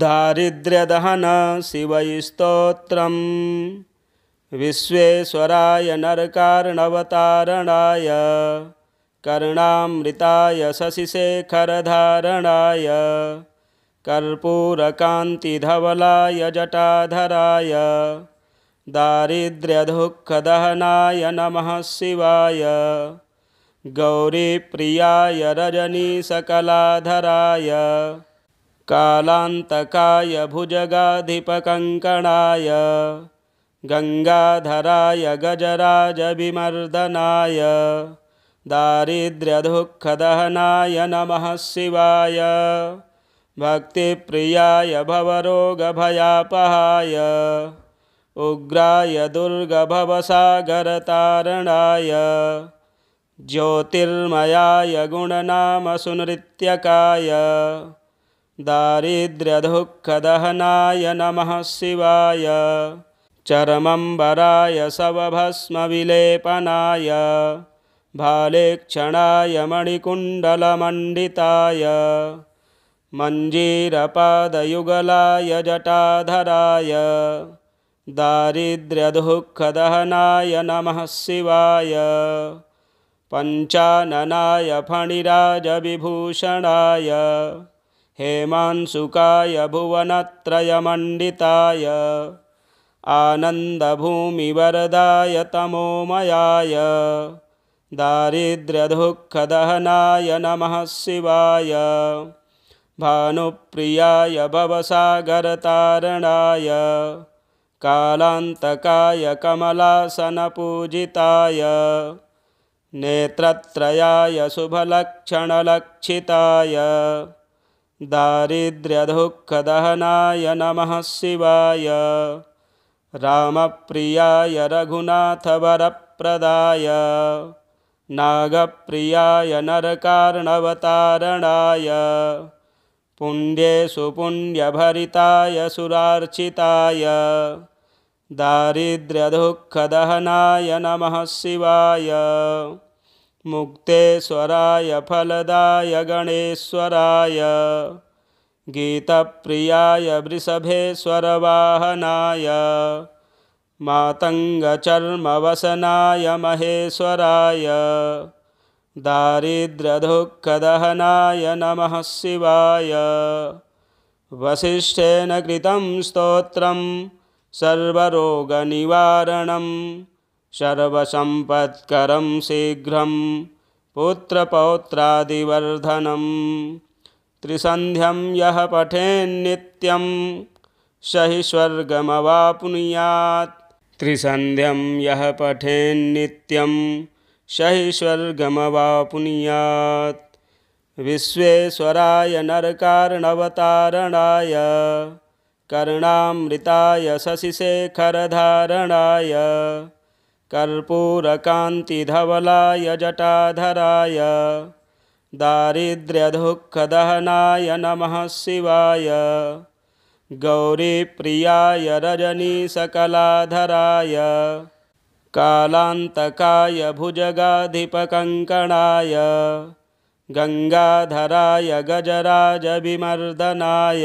दारिद्र्यदहनशिवस्तोत्रं विश्वेश्वराय नर्कार्णवतारणाय कर्णामृताय शशिशेखरधारणाय कर्पूरकान्तिधवलाय जटाधराय दारिद्र्यदुःखदहनाय नमः शिवाय गौरीप्रियाय रजनीसकलाधराय कालान्तकाय भुजगाधिपकङ्कणाय गङ्गाधराय गजराजभिमर्दनाय दारिद्र्यदुःखदहनाय नमः शिवाय भक्तिप्रियाय भवरोगभयापहाय उग्राय दुर्गभवसागरतारणाय ज्योतिर्मयाय गुणनामसुनृत्यकाय दारिद्र्यदुःखदहनाय नमः शिवाय चरमम्बराय सवभस्मविलेपनाय भालेक्षणाय मणिकुण्डलमण्डिताय मञ्जीरपादयुगलाय जटाधराय दारिद्र्यदुःखदहनाय नमः शिवाय पञ्चाननाय फणिराजविभूषणाय हेमांशुकाय भुवनत्रयमण्डिताय आनन्दभूमिवरदाय तमोमयाय दारिद्र्यदुःखदहनाय नमः शिवाय भानुप्रियाय भवसागरतारणाय कालान्तकाय कमलासनपूजिताय नेत्रत्रयाय शुभलक्षणलक्षिताय दारिद्र्यदुःखदहनाय नमः शिवाय रामप्रियाय रघुनाथवरप्रदाय नागप्रियाय नरकार्णवतारणाय पुण्येषु पुण्यभरिताय सुरार्चिताय दारिद्र्यदुःखदहनाय नमः शिवाय मुक्तेश्वराय फलदाय गणेश्वराय गीतप्रियाय वृषभेश्वरवाहनाय मातङ्गचर्मवसनाय महेश्वराय दारिद्रदुःखदहनाय नमः शिवाय वसिष्ठेन कृतं स्तोत्रं सर्वरोगनिवारणम् शर्वसम्पत्करं शीघ्रं पुत्रपौत्रादिवर्धनं त्रिसन्ध्यं यः पठेन्नित्यं स हि स्वर्गमवाप्नुयात् त्रिसन्ध्यं यः पठेन्नित्यं स हि स्वर्गमवाप्नुयात् विश्वेश्वराय नरकार्णवतारणाय कर्णामृताय शशिशेखरधारणाय कर्पूरकान्तिधवलाय जटाधराय दारिद्र्यदुःखदहनाय नमः शिवाय गौरीप्रियाय रजनीसकलाधराय कालान्तकाय भुजगाधिपकङ्कणाय गङ्गाधराय गजराजविमर्दनाय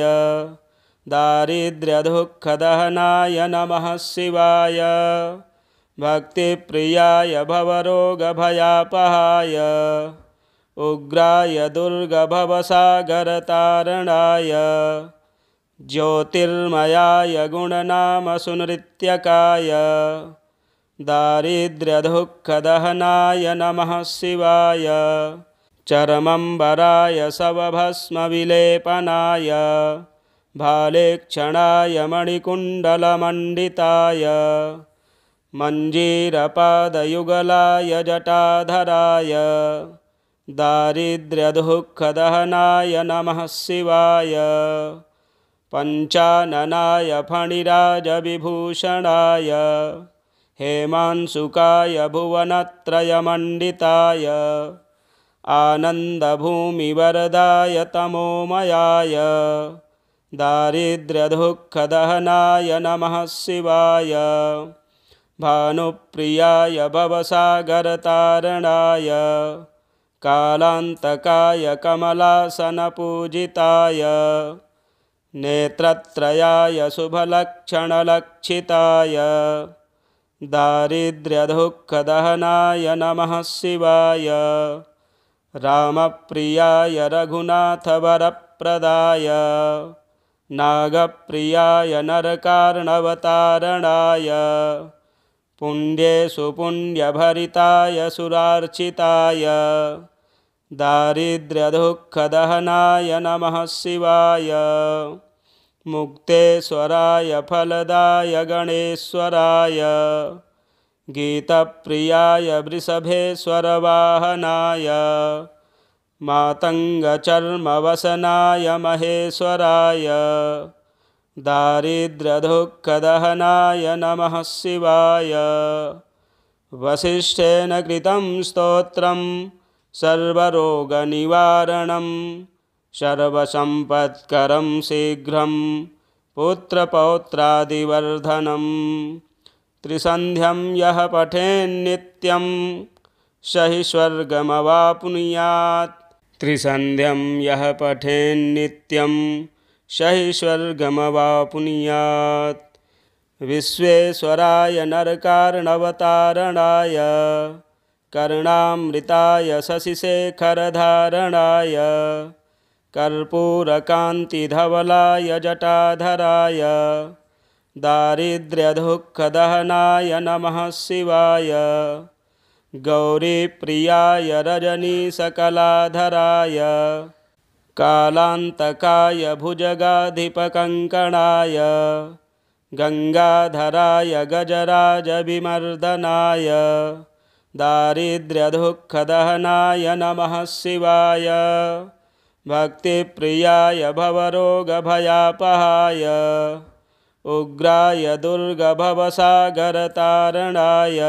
दारिद्र्यदुःखदहनाय नमः शिवाय भक्तिप्रियाय भवरोगभयापहाय उग्राय दुर्गभवसागरतारणाय ज्योतिर्मयाय गुणनामसुनृत्यकाय दारिद्र्यदुःखदहनाय नमः शिवाय चरमम्बराय सवभस्मविलेपनाय भालेक्षणाय मणिकुण्डलमण्डिताय मञ्जीरपादयुगलाय जटाधराय दारिद्र्यदुःखदहनाय नमः शिवाय पञ्चाननाय फणिराजविभूषणाय हेमांशुकाय भुवनत्रयमण्डिताय आनन्दभूमिवरदाय तमोमयाय दारिद्र्यदुःखदहनाय नमः शिवाय भानुप्रियाय भवसागरतारणाय कालान्तकाय कमलासनपूजिताय नेत्रत्रयाय शुभलक्षणलक्षिताय दारिद्र्यदुःखदहनाय नमः शिवाय रामप्रियाय रघुनाथवरप्रदाय नागप्रियाय नरकार्णवतारणाय पुण्येषु पुण्यभरिताय सुरार्चिताय दारिद्र्यदुःखदहनाय नमः शिवाय मुक्तेश्वराय फलदाय गणेश्वराय गीतप्रियाय वृषभेश्वरवाहनाय मातङ्गचर्मवसनाय महेश्वराय दारिद्र्यदुःखदहनाय नमः शिवाय वसिष्ठेन कृतं स्तोत्रं सर्वरोगनिवारणं सर्वसम्पत्करं शीघ्रं पुत्रपौत्रादिवर्धनं त्रिसन्ध्यं यः पठेन्नित्यं स हि स्वर्गमवाप्नुयात् त्रिसन्ध्यं यः पठेन्नित्यं हि स्वर्गमवापुनीयात् विश्वेश्वराय नरकारणवतारणाय कर्णामृताय शशिशेखरधारणाय कर्पूरकान्तिधवलाय जटाधराय दारिद्र्यदुःखदहनाय नमः शिवाय गौरीप्रियाय रजनीसकलाधराय कालान्तकाय भुजगाधिपकङ्कणाय गङ्गाधराय गजराजविमर्दनाय दारिद्र्यदुःखदहनाय नमः शिवाय भक्तिप्रियाय भवरोगभयापहाय उग्राय दुर्गभवसागरतारणाय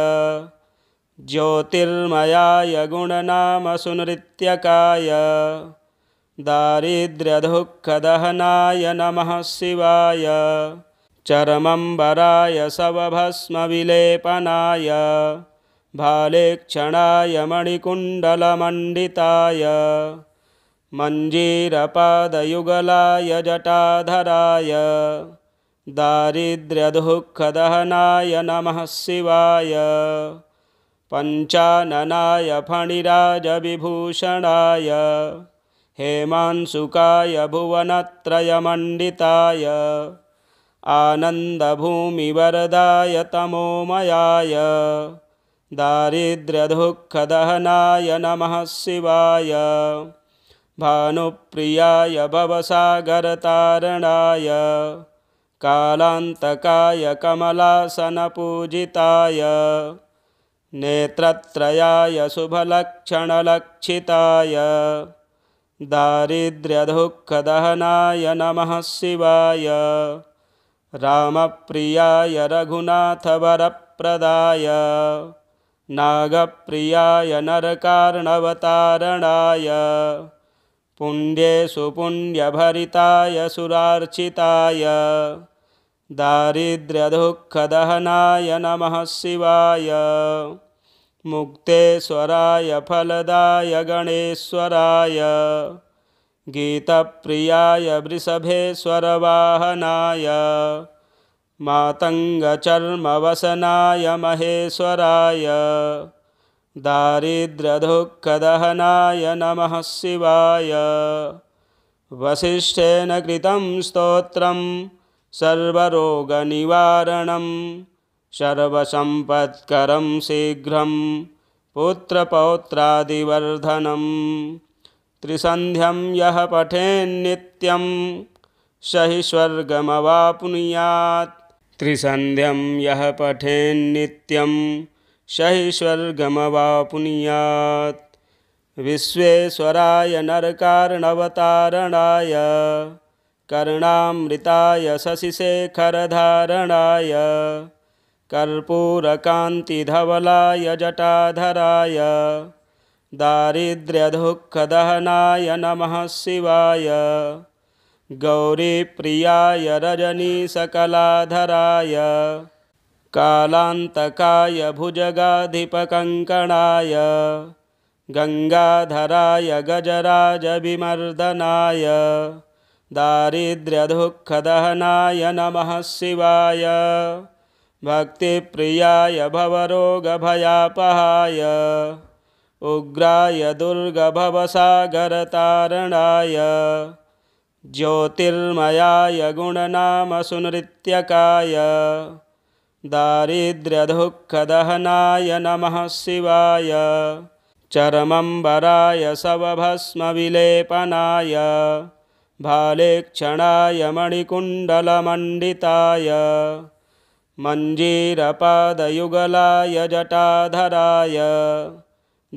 ज्योतिर्मयाय गुणनामसुनृत्यकाय दारिद्र्यदुःखदहनाय नमः शिवाय चरमम्बराय सवभस्मविलेपनाय भालेक्षणाय मणिकुण्डलमण्डिताय मञ्जीरपादयुगलाय जटाधराय दारिद्र्यदुःखदहनाय नमः शिवाय पञ्चाननाय फणिराजविभूषणाय हेमांशुकाय भुवनत्रयमण्डिताय आनन्दभूमिवरदाय तमोमयाय दारिद्र्यदुःखदहनाय नमः शिवाय भानुप्रियाय भवसागरतारणाय कालान्तकाय कमलासनपूजिताय नेत्रत्रयाय शुभलक्षणलक्षिताय दारिद्र्यदुःखदहनाय नमः शिवाय रामप्रियाय रघुनाथवरप्रदाय नागप्रियाय नरकार्णवतारणाय पुण्येषु पुण्यभरिताय सुरार्चिताय दारिद्र्यदुःखदहनाय नमः शिवाय मुक्तेश्वराय फलदाय गणेश्वराय गीतप्रियाय वृषभेश्वरवाहनाय मातङ्गचर्मवसनाय महेश्वराय दारिद्रदुःखदहनाय नमः शिवाय वसिष्ठेन कृतं स्तोत्रं सर्वरोगनिवारणम् शर्वसम्पत्करं शीघ्रं पुत्रपौत्रादिवर्धनं त्रिसन्ध्यं यः पठेन्नित्यं स हि स्वर्गमवाप्नुयात् त्रिसन्ध्यं यः पठेन्नित्यं स हि स्वर्गमवाप्नुयात् विश्वेश्वराय नरकार्णवतारणाय कर्णामृताय शशिशेखरधारणाय कर्पूरकान्तिधवलाय जटाधराय दारिद्र्यदुःखदहनाय नमः शिवाय गौरीप्रियाय रजनीसकलाधराय कालान्तकाय भुजगाधिपकङ्कणाय गङ्गाधराय गजराजविमर्दनाय दारिद्र्य दुःखदहनाय नमः शिवाय भक्तिप्रियाय भवरोगभयापहाय उग्राय दुर्गभवसागरतारणाय ज्योतिर्मयाय गुणनामसुनृत्यकाय दारिद्र्यदुःखदहनाय नमः शिवाय चरमम्बराय सवभस्मविलेपनाय भालेक्षणाय मणिकुण्डलमण्डिताय मञ्जीरपादयुगलाय जटाधराय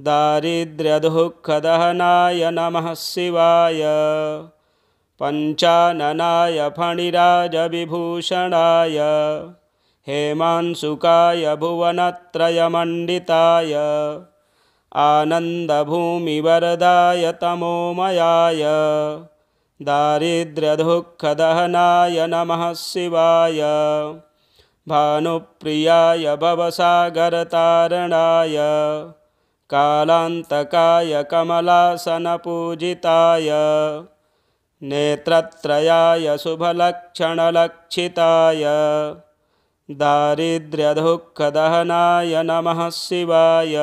दारिद्र्यदुःखदहनाय नमः शिवाय पञ्चाननाय फणिराजविभूषणाय हेमांशुकाय भुवनत्रयमण्डिताय आनन्दभूमिवरदाय तमोमयाय दारिद्र्यदुःखदहनाय नमः शिवाय भानुप्रियाय भवसागरतारणाय कालान्तकाय कमलासनपूजिताय नेत्रत्रयाय शुभलक्षणलक्षिताय दारिद्र्यदुःखदहनाय नमः शिवाय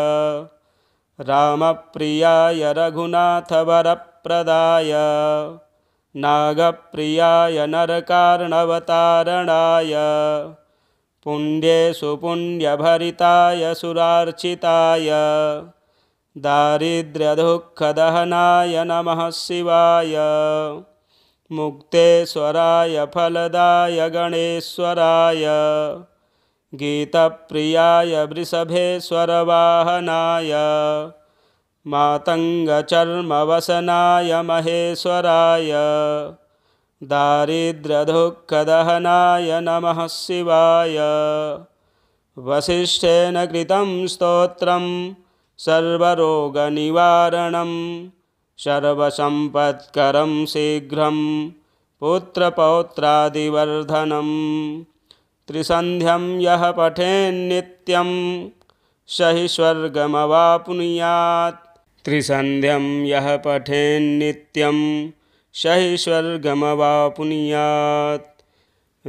रामप्रियाय रघुनाथवरप्रदाय नागप्रियाय नरकार्णवतारणाय पुण्येषु पुण्यभरिताय सुरार्चिताय दारिद्र्यदुःखदहनाय नमः शिवाय मुक्तेश्वराय फलदाय गणेश्वराय गीतप्रियाय वृषभेश्वरवाहनाय मातङ्गचर्मवसनाय महेश्वराय दारिद्र्यदुःखदहनाय नमः शिवाय वसिष्ठेन कृतं स्तोत्रं सर्वरोगनिवारणं सर्वसम्पत्करं शीघ्रं पुत्रपौत्रादिवर्धनं त्रिसन्ध्यं यः पठेन्नित्यं स हि स्वर्गमवाप्नुयात् त्रिसन्ध्यं यः पठेन्नित्यं शैस्वर्गमवापुन्यात्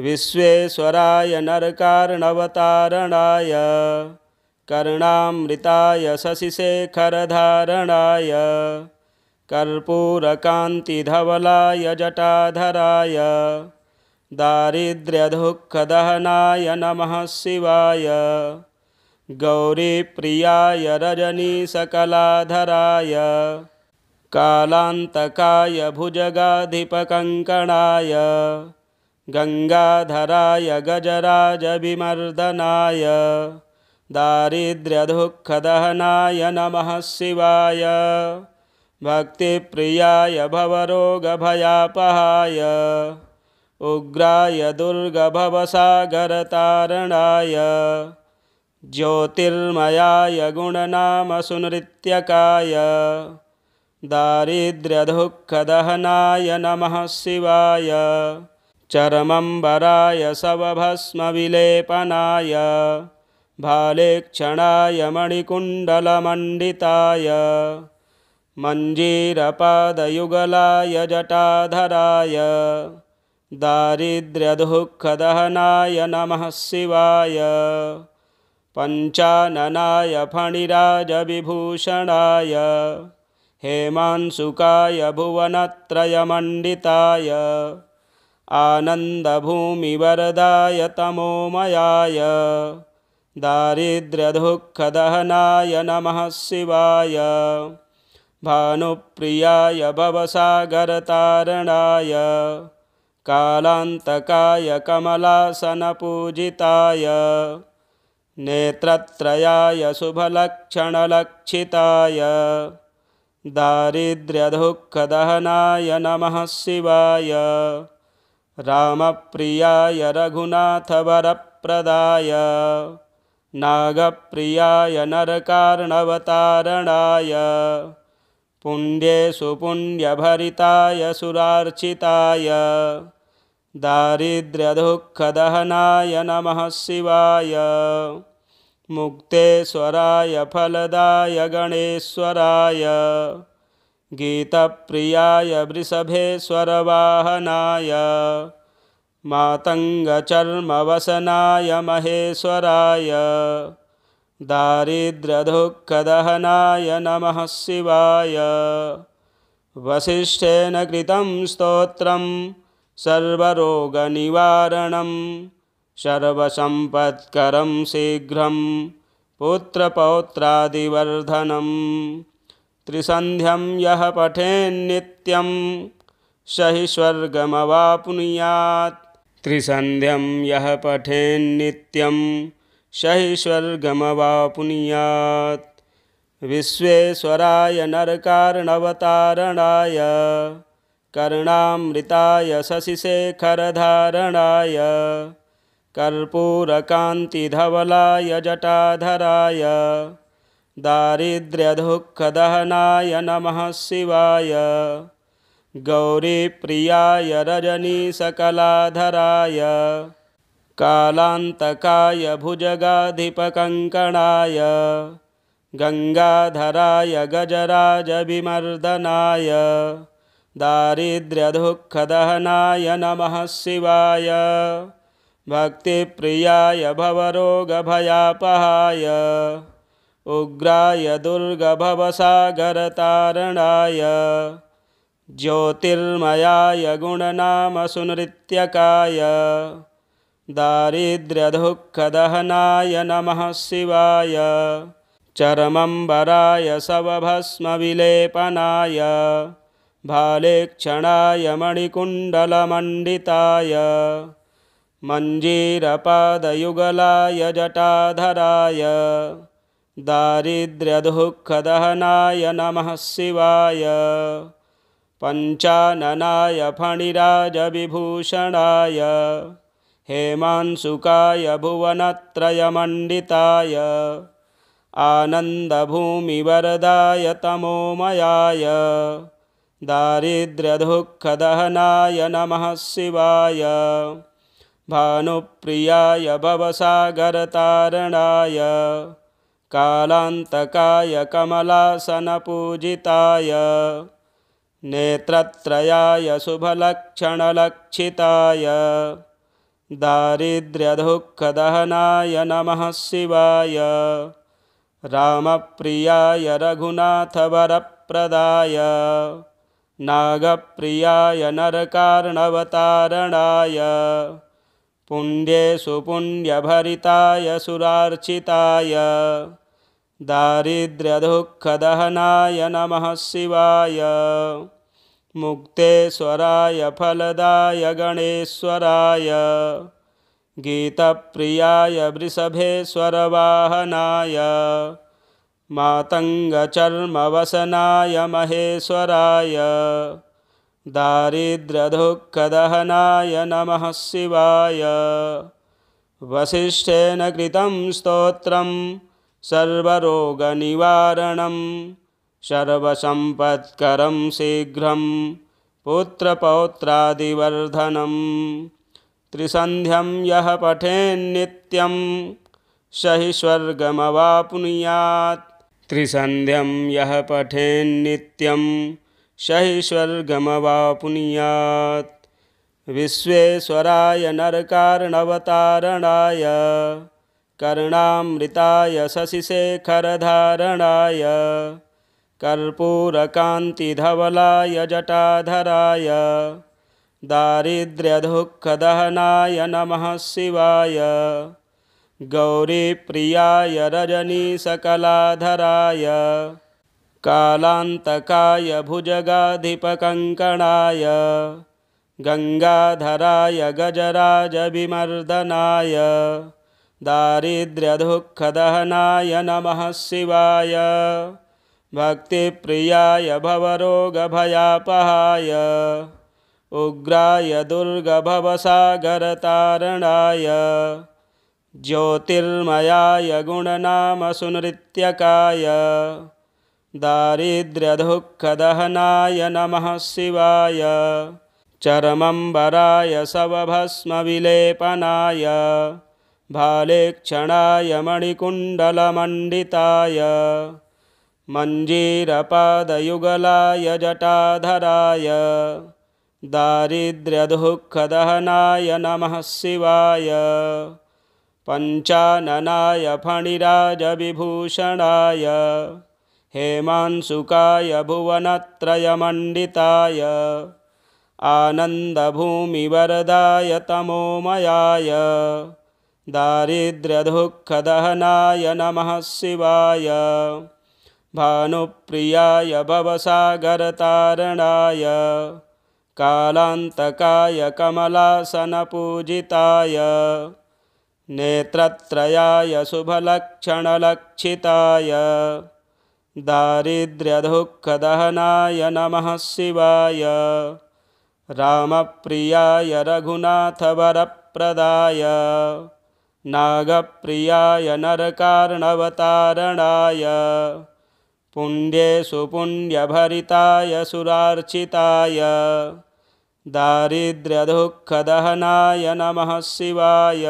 विश्वेश्वराय नरकारणवतारणाय कर्णामृताय शशिशेखरधारणाय कर्पूरकान्तिधवलाय जटाधराय दारिद्र्यदुःखदहनाय नमः शिवाय गौरीप्रियाय रजनीसकलाधराय कालान्तकाय भुजगाधिपकङ्कणाय गङ्गाधराय गजराजविमर्दनाय दारिद्र्यदुःखदहनाय नमः शिवाय भक्तिप्रियाय भवरोगभयापहाय उग्राय दुर्गभवसागरतारणाय ज्योतिर्मयाय गुणनामसुनृत्यकाय दारिद्र्यदुःखदहनाय नमः शिवाय चरमम्बराय सवभस्मविलेपनाय भालेक्षणाय मणिकुण्डलमण्डिताय मञ्जीरपादयुगलाय जटाधराय दारिद्र्यदुःखदहनाय नमः शिवाय पञ्चाननाय फणिराजविभूषणाय हेमांशुकाय भुवनत्रयमण्डिताय आनन्दभूमिवरदाय तमोमयाय दारिद्र्यदुःखदहनाय नमः शिवाय भानुप्रियाय भवसागरतारणाय कालान्तकाय कमलासनपूजिताय नेत्रत्रयाय शुभलक्षणलक्षिताय दारिद्र्यदुःखदहनाय नमः शिवाय रामप्रियाय रघुनाथवरप्रदाय नागप्रियाय नरकार्णवतारणाय पुण्येषु पुण्यभरिताय सुरार्चिताय दारिद्र्यदुःखदहनाय नमः शिवाय मुक्तेश्वराय फलदाय गणेश्वराय गीतप्रियाय वृषभेश्वरवाहनाय मातङ्गचर्मवसनाय महेश्वराय दारिद्र्यदुःखदहनाय नमः शिवाय वसिष्ठेन कृतं स्तोत्रं सर्वरोगनिवारणम् शर्वसम्पत्करं शीघ्रं पुत्रपौत्रादिवर्धनं त्रिसन्ध्यं यः पठेन्नित्यं स हि स्वर्गमवाप्नुयात् त्रिसन्ध्यं यः पठेन्नित्यं स हि स्वर्गमवाप्नुयात् विश्वेश्वराय नरकारणवतारणाय कर्णामृताय शशिशेखरधारणाय कर्पूरकान्तिधवलाय जटाधराय दारिद्र्यदुःखदहनाय नमः शिवाय गौरीप्रियाय रजनीसकलाधराय कालान्तकाय भुजगाधिपकङ्कणाय गङ्गाधराय गजराजविमर्दनाय दारिद्र्यदुःखदहनाय नमः शिवाय भक्तिप्रियाय भवरोगभयापहाय उग्राय दुर्गभवसागरतारणाय ज्योतिर्मयाय गुणनामसुनृत्यकाय दारिद्र्यदुःखदहनाय नमः शिवाय चरमम्बराय शवभस्मविलेपनाय भालेक्षणाय मणिकुण्डलमण्डिताय मञ्जीरपादयुगलाय जटाधराय दारिद्र्यदुःखदहनाय नमः शिवाय पञ्चाननाय फणिराजविभूषणाय हेमांशुकाय भुवनत्रयमण्डिताय आनन्दभूमिवरदाय तमोमयाय दारिद्र्यदुःखदहनाय नमः शिवाय भानुप्रियाय भवसागरतारणाय कालान्तकाय कमलासनपूजिताय नेत्रत्रयाय शुभलक्षणलक्षिताय दारिद्र्यदुःखदहनाय नमः शिवाय रामप्रियाय रघुनाथवरप्रदाय नागप्रियाय नरकार्णवतारणाय पुण्येषु पुण्यभरिताय सुरार्चिताय दारिद्र्यदुःखदहनाय नमः शिवाय मुक्तेश्वराय फलदाय गणेश्वराय गीतप्रियाय वृषभेश्वरवाहनाय मातङ्गचर्मवसनाय महेश्वराय दारिद्रदुःखदहनाय नमः शिवाय वसिष्ठेन कृतं स्तोत्रं सर्वरोगनिवारणं सर्वसम्पत्करं शीघ्रं पुत्रपौत्रादिवर्धनं त्रिसन्ध्यं यः पठेन्नित्यं स हि स्वर्गमवाप्नुयात् त्रिसन्ध्यं यः पठेन्नित्यं शहि विश्वेश्वराय नरकारणवतारणाय कर्णामृताय शशिशेखरधारणाय कर्पूरकान्तिधवलाय जटाधराय दारिद्र्यदुःखदहनाय नमः शिवाय गौरीप्रियाय रजनीसकलाधराय कालान्तकाय भुजगाधिपकङ्कणाय गङ्गाधराय गजराजविमर्दनाय दारिद्र्यदुःखदहनाय नमः शिवाय भक्तिप्रियाय भवरोगभयापहाय उग्राय दुर्गभवसागरतारणाय ज्योतिर्मयाय गुणनामसुनृत्यकाय दारिद्र्यदुःखदहनाय नमः शिवाय चरमम्बराय सवभस्मविलेपनाय भालेक्षणाय मणिकुण्डलमण्डिताय मञ्जीरपादयुगलाय जटाधराय दारिद्र्यदुःखदहनाय नमः शिवाय पञ्चाननाय फणिराजविभूषणाय हेमांशुकाय भुवनत्रयमण्डिताय आनन्दभूमिवरदाय तमोमयाय दारिद्र्यदुःखदहनाय नमः शिवाय भानुप्रियाय भवसागरतारणाय कालान्तकाय कमलासनपूजिताय नेत्रत्रयाय शुभलक्षणलक्षिताय दारिद्र्यदुःखदहनाय नमः शिवाय रामप्रियाय रघुनाथवरप्रदाय नागप्रियाय नरकार्णवतारणाय पुण्येषु पुण्यभरिताय सुरार्चिताय दारिद्र्यदुःखदहनाय नमः शिवाय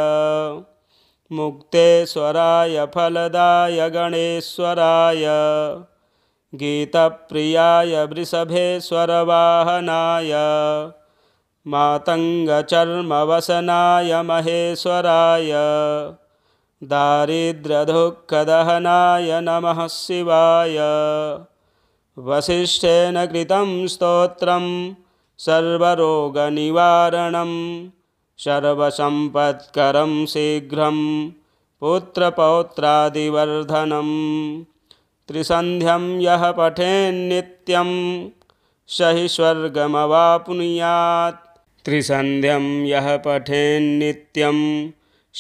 मुक्तेश्वराय फलदाय गणेश्वराय गीतप्रियाय वृषभेश्वरवाहनाय मातङ्गचर्मवसनाय महेश्वराय दारिद्र्यदुःखदहनाय नमः शिवाय वसिष्ठेन कृतं स्तोत्रं सर्वरोगनिवारणम् शर्वसम्पत्करं शीघ्रं पुत्रपौत्रादिवर्धनं त्रिसन्ध्यं यः पठेन्नित्यं स हि स्वर्गमवाप्नुयात् त्रिसन्ध्यं यः पठेन्नित्यं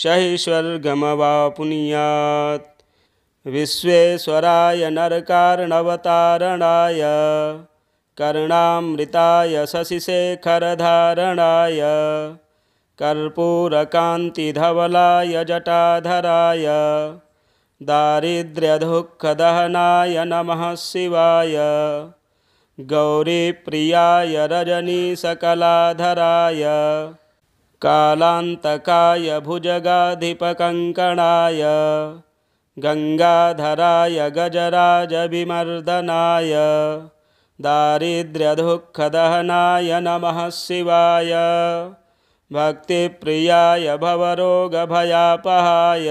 स हि स्वर्गमवाप्नुयात् विश्वेश्वराय नरकार्णवतारणाय कर्णामृताय शशिशेखरधारणाय कर्पूरकान्तिधवलाय जटाधराय दारिद्र्यदुःखदहनाय नमः शिवाय गौरीप्रियाय रजनीसकलाधराय कालान्तकाय भुजगाधिपकङ्कणाय गङ्गाधराय गजराजविमर्दनाय दारिद्र्यदुःखदहनाय नमः शिवाय भक्तिप्रियाय भवरोगभयापहाय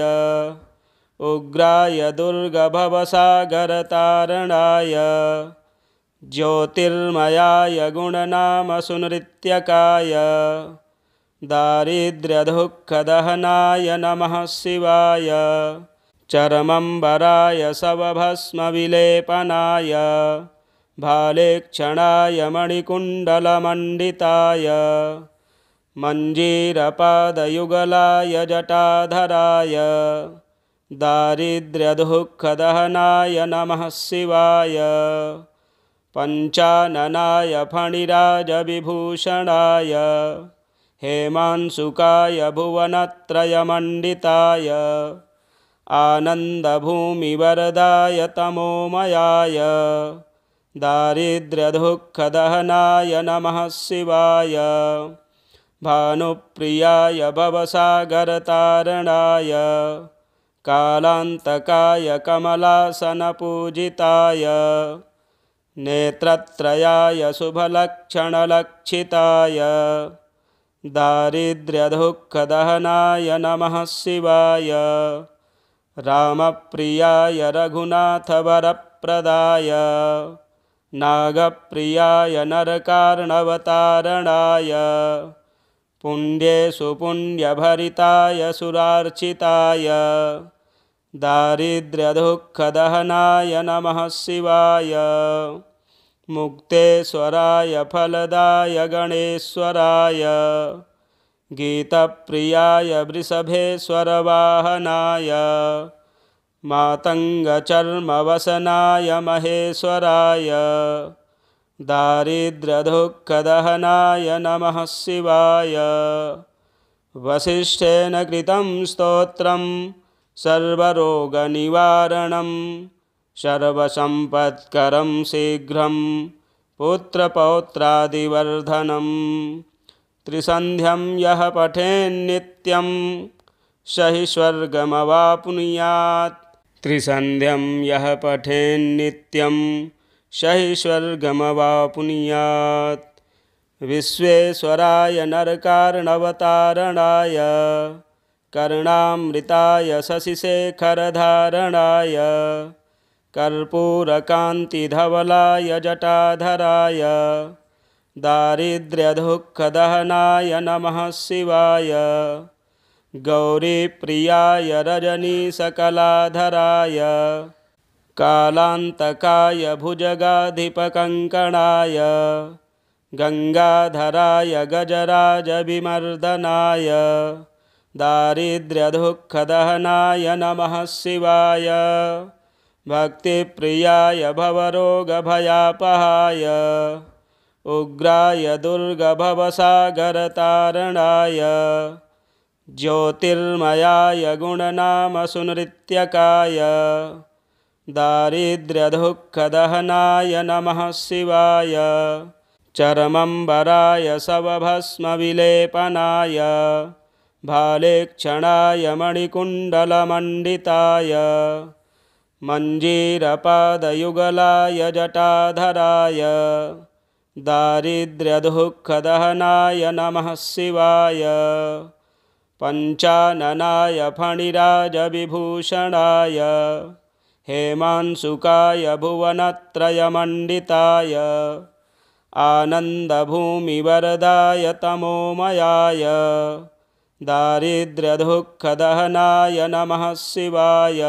उग्राय दुर्गभवसागरतारणाय ज्योतिर्मयाय गुणनामसुनृत्यकाय दारिद्र्यदुःखदहनाय नमः शिवाय चरमम्बराय सवभस्मविलेपनाय भालेक्षणाय मणिकुण्डलमण्डिताय मञ्जीरपादयुगलाय जटाधराय दारिद्र्यदुःखदहनाय नमः शिवाय पञ्चाननाय फणिराजविभूषणाय हेमांशुकाय भुवनत्रयमण्डिताय आनन्दभूमिवरदाय तमोमयाय दारिद्र्यदुःखदहनाय नमः शिवाय भानुप्रियाय भवसागरतारणाय कालान्तकाय कमलासनपूजिताय नेत्रत्रयाय शुभलक्षणलक्षिताय दारिद्र्यदुःखदहनाय नमः शिवाय रामप्रियाय रघुनाथवरप्रदाय नागप्रियाय नरकार्णवतारणाय पुण्येषु पुण्यभरिताय सुरार्चिताय दारिद्र्यदुःखदहनाय नमः शिवाय मुक्तेश्वराय फलदाय गणेश्वराय गीतप्रियाय वृषभेश्वरवाहनाय मातङ्गचर्मवसनाय महेश्वराय दारिद्र्यदुःखदहनाय नमः शिवाय वसिष्ठेन कृतं स्तोत्रं सर्वरोगनिवारणं सर्वसम्पत्करं शीघ्रं पुत्रपौत्रादिवर्धनं त्रिसन्ध्यं यः पठेन्नित्यं स हि स्वर्गमवाप्नुयात् त्रिसन्ध्यं यः पठेन्नित्यं शैः विश्वेश्वराय नरकारणवतारणाय कर्णामृताय शशिशेखरधारणाय कर्पूरकान्तिधवलाय जटाधराय दारिद्र्यदुःखदहनाय नमः शिवाय गौरीप्रियाय रजनीसकलाधराय कालान्तकाय भुजगाधिपकङ्कणाय गङ्गाधराय गजराजविमर्दनाय दारिद्र्यदुःखदहनाय नमः शिवाय भक्तिप्रियाय भवरोगभयापहाय उग्राय दुर्गभवसागरतारणाय ज्योतिर्मयाय गुणनामसुनृत्यकाय दारिद्र्यदुःखदहनाय नमः शिवाय चरमम्बराय सवभस्मविलेपनाय भालेक्षणाय मणिकुण्डलमण्डिताय मञ्जीरपादयुगलाय जटाधराय दारिद्र्यदुःखदहनाय नमः शिवाय पञ्चाननाय फणिराजविभूषणाय हेमांशुकाय भुवनत्रयमण्डिताय आनन्दभूमिवरदाय तमोमयाय दारिद्र्यदुःखदहनाय नमः शिवाय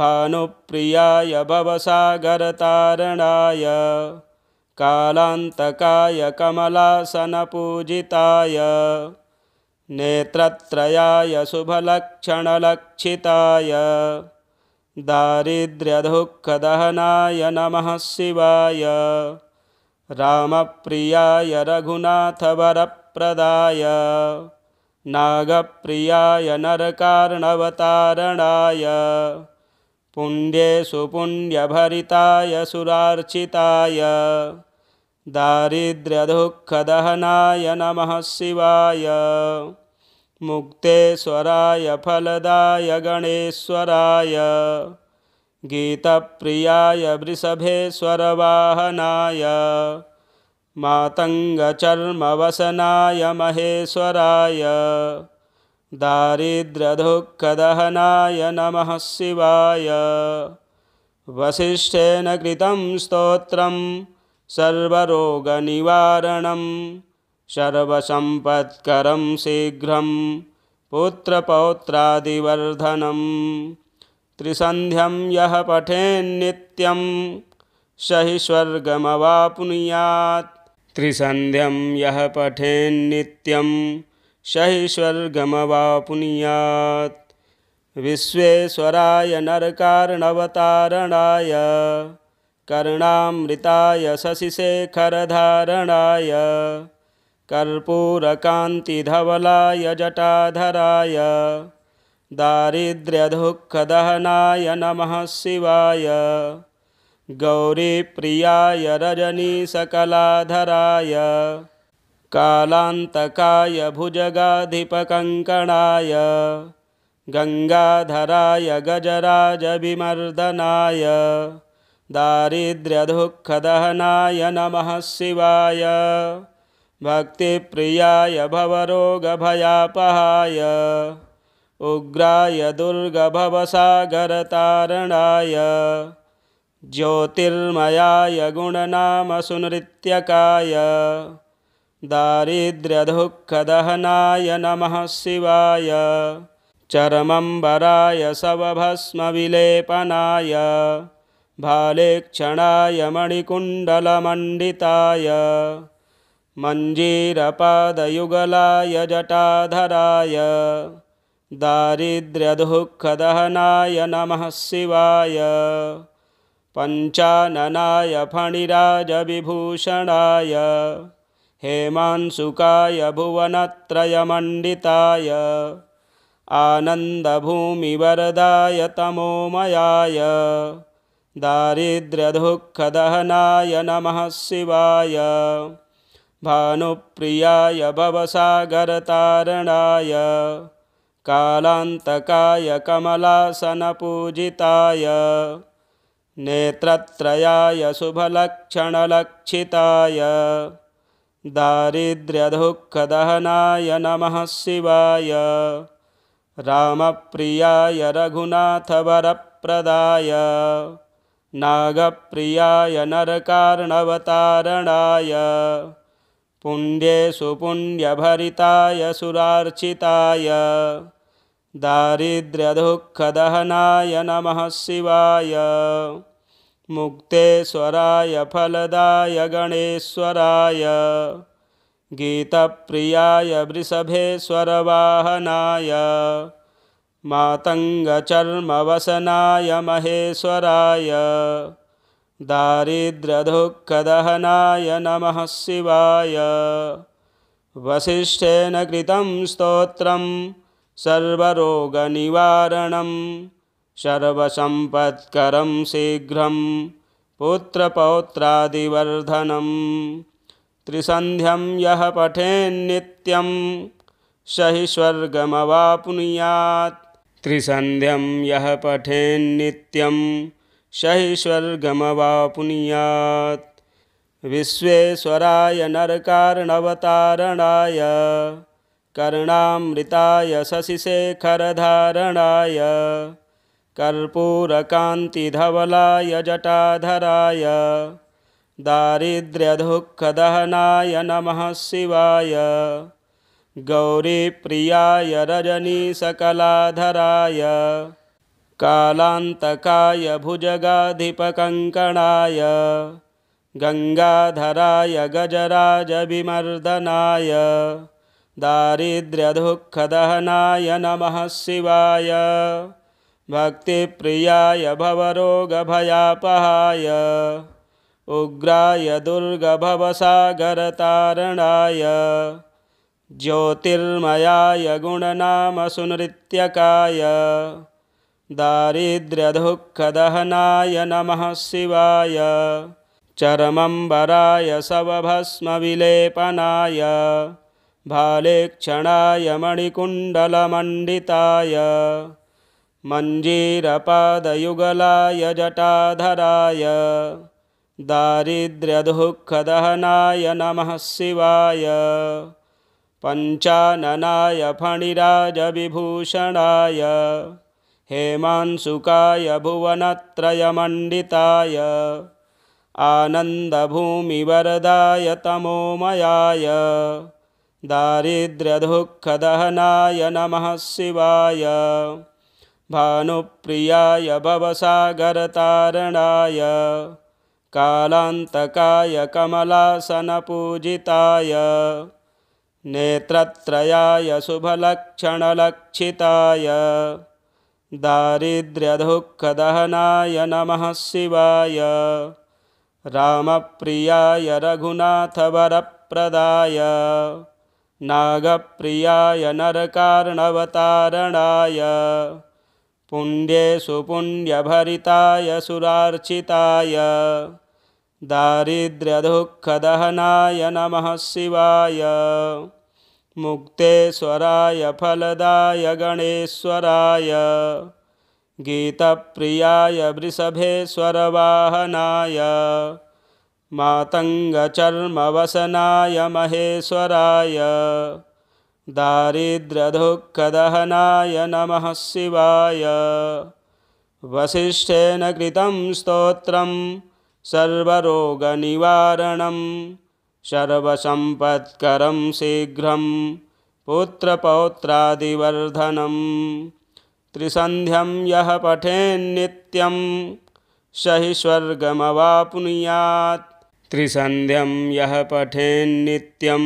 भानुप्रियाय भवसागरतारणाय कालान्तकाय कमलासनपूजिताय नेत्रत्रयाय शुभलक्षणलक्षिताय दारिद्र्यदुःखदहनाय नमः शिवाय रामप्रियाय रघुनाथवरप्रदाय नागप्रियाय नरकार्णवतारणाय पुण्येषु पुण्यभरिताय सुरार्चिताय दारिद्र्यदुःखदहनाय नमः शिवाय मुक्तेश्वराय फलदाय गणेश्वराय गीतप्रियाय वृषभेश्वरवाहनाय मातङ्गचर्मवसनाय महेश्वराय दारिद्र्यदुःखदहनाय नमः शिवाय वसिष्ठेन कृतं स्तोत्रं सर्वरोगनिवारणम् शर्वसम्पत्करं शीघ्रं पुत्रपौत्रादिवर्धनं त्रिसन्ध्यं यः पठेन्नित्यं स हि स्वर्गमवाप्नुयात् त्रिसन्ध्यं यः पठेन्नित्यं स हि स्वर्गमवाप्नुयात् विश्वेश्वराय नरकार्णवतारणाय कर्णामृताय शशिशेखरधारणाय कर्पूरकान्तिधवलाय जटाधराय दारिद्र्यदुःखदहनाय नमः शिवाय गौरीप्रियाय रजनीसकलाधराय कालान्तकाय भुजगाधिपकङ्कणाय गङ्गाधराय गजराजविमर्दनाय दारिद्र्यदुःखदहनाय नमः शिवाय भक्तिप्रियाय भवरोगभयापहाय उग्राय दुर्गभवसागरतारणाय ज्योतिर्मयाय गुणनामसुनृत्यकाय दारिद्र्यदुःखदहनाय नमः शिवाय चरमम्बराय शवभस्मविलेपनाय भालेक्षणाय मणिकुण्डलमण्डिताय मञ्जीरपादयुगलाय जटाधराय दारिद्र्यदुःखदहनाय नमः शिवाय पञ्चाननाय फणिराजविभूषणाय हेमांशुकाय भुवनत्रयमण्डिताय आनन्दभूमिवरदाय तमोमयाय दारिद्र्यदुःखदहनाय नमः शिवाय भानुप्रियाय भवसागरतारणाय कालान्तकाय कमलासनपूजिताय नेत्रत्रयाय शुभलक्षणलक्षिताय दारिद्र्यदुःखदहनाय नमः शिवाय रामप्रियाय रघुनाथवरप्रदाय नागप्रियाय नरकार्णवतारणाय पुण्येषु पुण्यभरिताय सुरार्चिताय दारिद्र्यदुःखदहनाय नमः शिवाय मुक्ते स्वराय फलदाय गणेश्वराय गीतप्रियाय वृषभेश्वरवाहनाय मातङ्गचर्मवसनाय महेश्वराय दारिद्र्यदुःखदहनाय नमः शिवाय वसिष्ठेन कृतं स्तोत्रं सर्वरोगनिवारणं सर्वसम्पत्करं शीघ्रं पुत्रपौत्रादिवर्धनं त्रिसन्ध्यं यः पठेन्नित्यं स हि स्वर्गमवाप्नुयात् त्रिसन्ध्यं यः पठेन्नित्यं स्वर्गमवापुनीयात् विश्वेश्वराय नरकारणवतारणाय कर्णामृताय शशिशेखरधारणाय कर्पूरकान्तिधवलाय जटाधराय दारिद्र्यदुःखदहनाय नमः शिवाय गौरीप्रियाय रजनीसकलाधराय कालान्तकाय भुजगाधिपकङ्कणाय गङ्गाधराय गजराजविमर्दनाय दारिद्र्यदुःखदहनाय नमः शिवाय भक्तिप्रियाय भवरोगभयापहाय उग्राय दुर्गभवसागरतारणाय ज्योतिर्मयाय गुणनामसुनृत्यकाय दारिद्र्यदुःखदहनाय नमः शिवाय चरमम्बराय सवभस्मविलेपनाय भालेक्षणाय मणिकुण्डलमण्डिताय मञ्जीरपादयुगलाय जटाधराय दारिद्र्यदुःखदहनाय नमः शिवाय पञ्चाननाय फणिराजविभूषणाय हेमांशुकाय भुवनत्रयमण्डिताय आनन्दभूमिवरदाय तमोमयाय दारिद्र्यदुःखदहनाय नमः शिवाय भानुप्रियाय भवसागरतारणाय कालान्तकाय कमलासनपूजिताय नेत्रत्रयाय शुभलक्षणलक्षिताय दारिद्र्यदुःखदहनाय नमः शिवाय रामप्रियाय रघुनाथवरप्रदाय नागप्रियाय नरकार्णवतारणाय पुण्येषु पुण्यभरिताय सुरार्चिताय दारिद्र्यदुःखदहनाय नमः शिवाय मुक्तेश्वराय फलदाय गणेश्वराय गीतप्रियाय वृषभेश्वरवाहनाय मातङ्गचर्मवसनाय महेश्वराय दारिद्र्यदुःखदहनाय नमः शिवाय वसिष्ठेन कृतं स्तोत्रं सर्वरोगनिवारणम् शर्वसम्पत्करं शीघ्रं पुत्रपौत्रादिवर्धनं त्रिसन्ध्यं यः पठेन्नित्यं स हि स्वर्गमवाप्नुयात् त्रिसन्ध्यं यः पठेन्नित्यं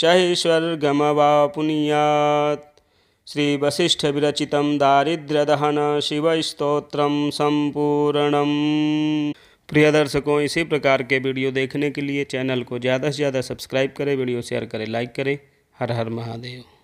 स हि वा श्रीवसिष्ठविरचितं दारिद्र्यदहनशिवस्तोत्रं सम्पूर्णम् प्रिय दर्शकों इसी प्रकार के वीडियो देखने के लिए चैनल को ज़्यादा से ज़्यादा सब्सक्राइब करें वीडियो शेयर करें लाइक करें हर हर महादेव